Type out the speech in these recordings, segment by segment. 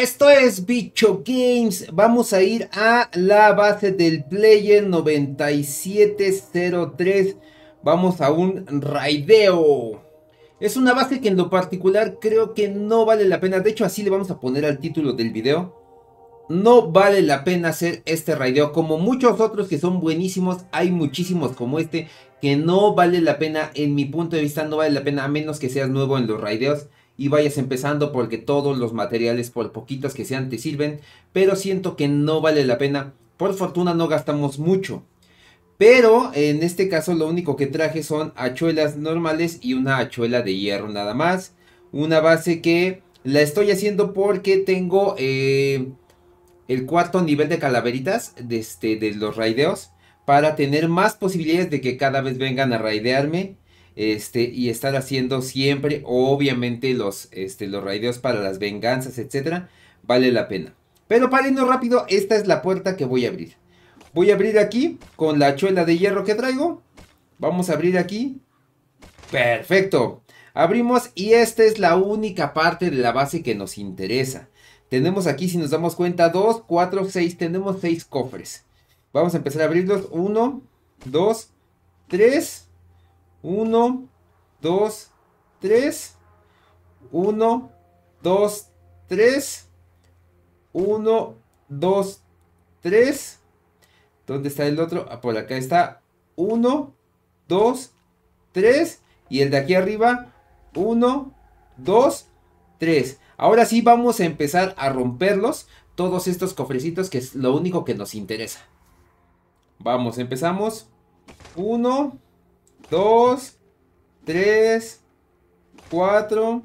Esto es Bicho Games. Vamos a ir a la base del Player 9703. Vamos a un raideo. Es una base que en lo particular creo que no vale la pena. De hecho, así le vamos a poner al título del video. No vale la pena hacer este raideo. Como muchos otros que son buenísimos, hay muchísimos como este que no vale la pena. En mi punto de vista, no vale la pena a menos que seas nuevo en los raideos y vayas empezando porque todos los materiales, por poquitos que sean, te sirven, pero siento que no vale la pena. Por fortuna no gastamos mucho. Pero en este caso lo único que traje son hachuelas normales y una hachuela de hierro nada más. Una base que la estoy haciendo porque tengo eh, el cuarto nivel de calaveritas este, de los raideos. Para tener más posibilidades de que cada vez vengan a raidearme. Este, y estar haciendo siempre, obviamente, los, este, los raideos para las venganzas, etcétera, vale la pena. Pero para irnos rápido, esta es la puerta que voy a abrir. Voy a abrir aquí con la chuela de hierro que traigo. Vamos a abrir aquí. Perfecto. Abrimos y esta es la única parte de la base que nos interesa. Tenemos aquí, si nos damos cuenta, 2, 4, 6. Tenemos seis cofres. Vamos a empezar a abrirlos. 1, 2, tres... 1, 2, 3. 1, 2, 3. 1, 2, 3. ¿Dónde está el otro? Ah, por acá está. 1, 2, 3. Y el de aquí arriba. 1, 2, 3. Ahora sí vamos a empezar a romperlos. Todos estos cofrecitos que es lo único que nos interesa. Vamos, empezamos. 1, 2, 2, 3, 4,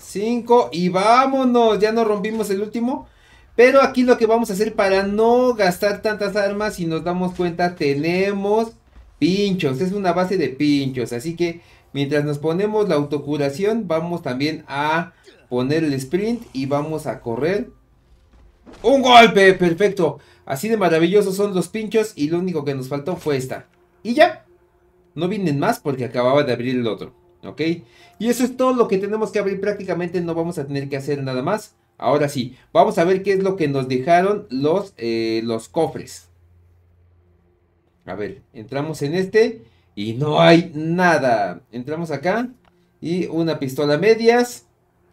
5 y vámonos. Ya no rompimos el último. Pero aquí lo que vamos a hacer para no gastar tantas armas, y nos damos cuenta, tenemos pinchos. Es una base de pinchos. Así que mientras nos ponemos la autocuración, vamos también a poner el sprint y vamos a correr. ¡Un golpe! Perfecto. Así de maravillosos son los pinchos y lo único que nos faltó fue esta. Y ya. No vienen más porque acababa de abrir el otro. ¿Ok? Y eso es todo lo que tenemos que abrir. Prácticamente no vamos a tener que hacer nada más. Ahora sí, vamos a ver qué es lo que nos dejaron los, eh, los cofres. A ver, entramos en este y no hay nada. Entramos acá y una pistola medias.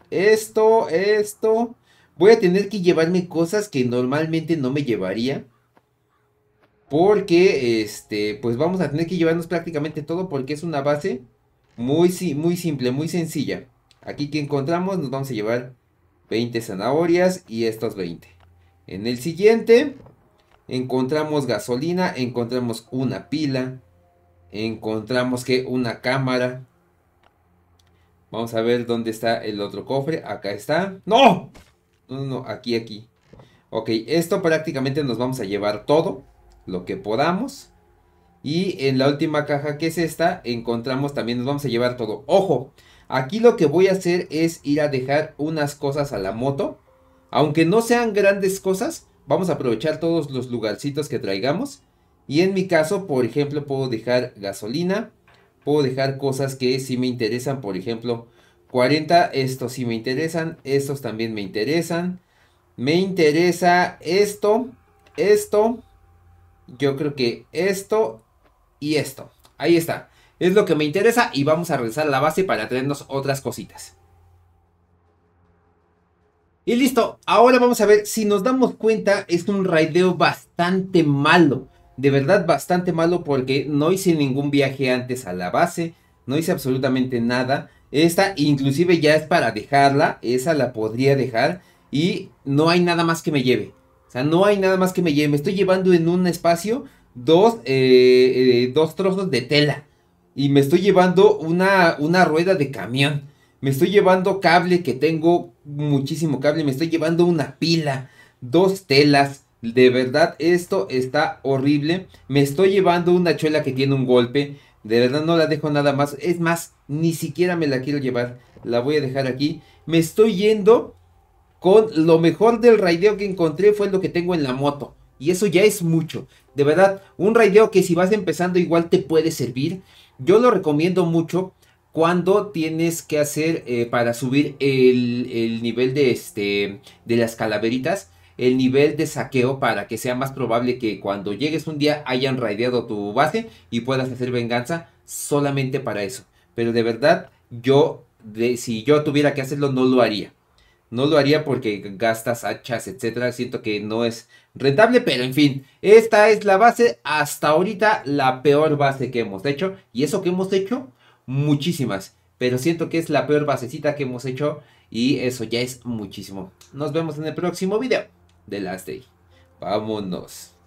Esto, esto. Voy a tener que llevarme cosas que normalmente no me llevaría. Porque, este, pues vamos a tener que llevarnos prácticamente todo porque es una base muy, muy simple, muy sencilla. Aquí que encontramos nos vamos a llevar 20 zanahorias y estos 20. En el siguiente encontramos gasolina, encontramos una pila, encontramos que una cámara. Vamos a ver dónde está el otro cofre. Acá está. ¡No! No, no, aquí, aquí. Ok, esto prácticamente nos vamos a llevar todo lo que podamos. Y en la última caja que es esta, encontramos también, nos vamos a llevar todo. Ojo, aquí lo que voy a hacer es ir a dejar unas cosas a la moto. Aunque no sean grandes cosas, vamos a aprovechar todos los lugarcitos que traigamos. Y en mi caso, por ejemplo, puedo dejar gasolina. Puedo dejar cosas que sí me interesan, por ejemplo, 40, estos sí me interesan, estos también me interesan. Me interesa esto, esto, yo creo que esto y esto. Ahí está. Es lo que me interesa y vamos a regresar a la base para traernos otras cositas. Y listo, ahora vamos a ver si nos damos cuenta es un raideo bastante malo. De verdad bastante malo porque no hice ningún viaje antes a la base. No hice absolutamente nada. Esta inclusive ya es para dejarla. Esa la podría dejar. Y no hay nada más que me lleve. O sea, no hay nada más que me lleve. Me estoy llevando en un espacio dos, eh, eh, dos trozos de tela. Y me estoy llevando una, una rueda de camión. Me estoy llevando cable que tengo muchísimo cable. Me estoy llevando una pila. Dos telas. De verdad, esto está horrible. Me estoy llevando una chuela que tiene un golpe. De verdad no la dejo nada más. Es más, ni siquiera me la quiero llevar. La voy a dejar aquí. Me estoy yendo con lo mejor del raideo que encontré fue lo que tengo en la moto. Y eso ya es mucho. De verdad, un raideo que si vas empezando igual te puede servir. Yo lo recomiendo mucho cuando tienes que hacer eh, para subir el, nivel de, este, de las calaveritas. El nivel de saqueo para que sea más probable que cuando llegues un día hayan raideado tu base y puedas hacer venganza solamente para eso. Pero de verdad, yo, si yo tuviera que hacerlo, no lo haría. No lo haría porque gastas hachas, etcétera. Siento que no es rentable, pero en fin, esta es la base hasta ahorita, la peor base que hemos hecho. Y eso que hemos hecho, muchísimas. Pero siento que es la peor basecita que hemos hecho y eso ya es muchísimo. Nos vemos en el próximo video de Last Day. Vámonos.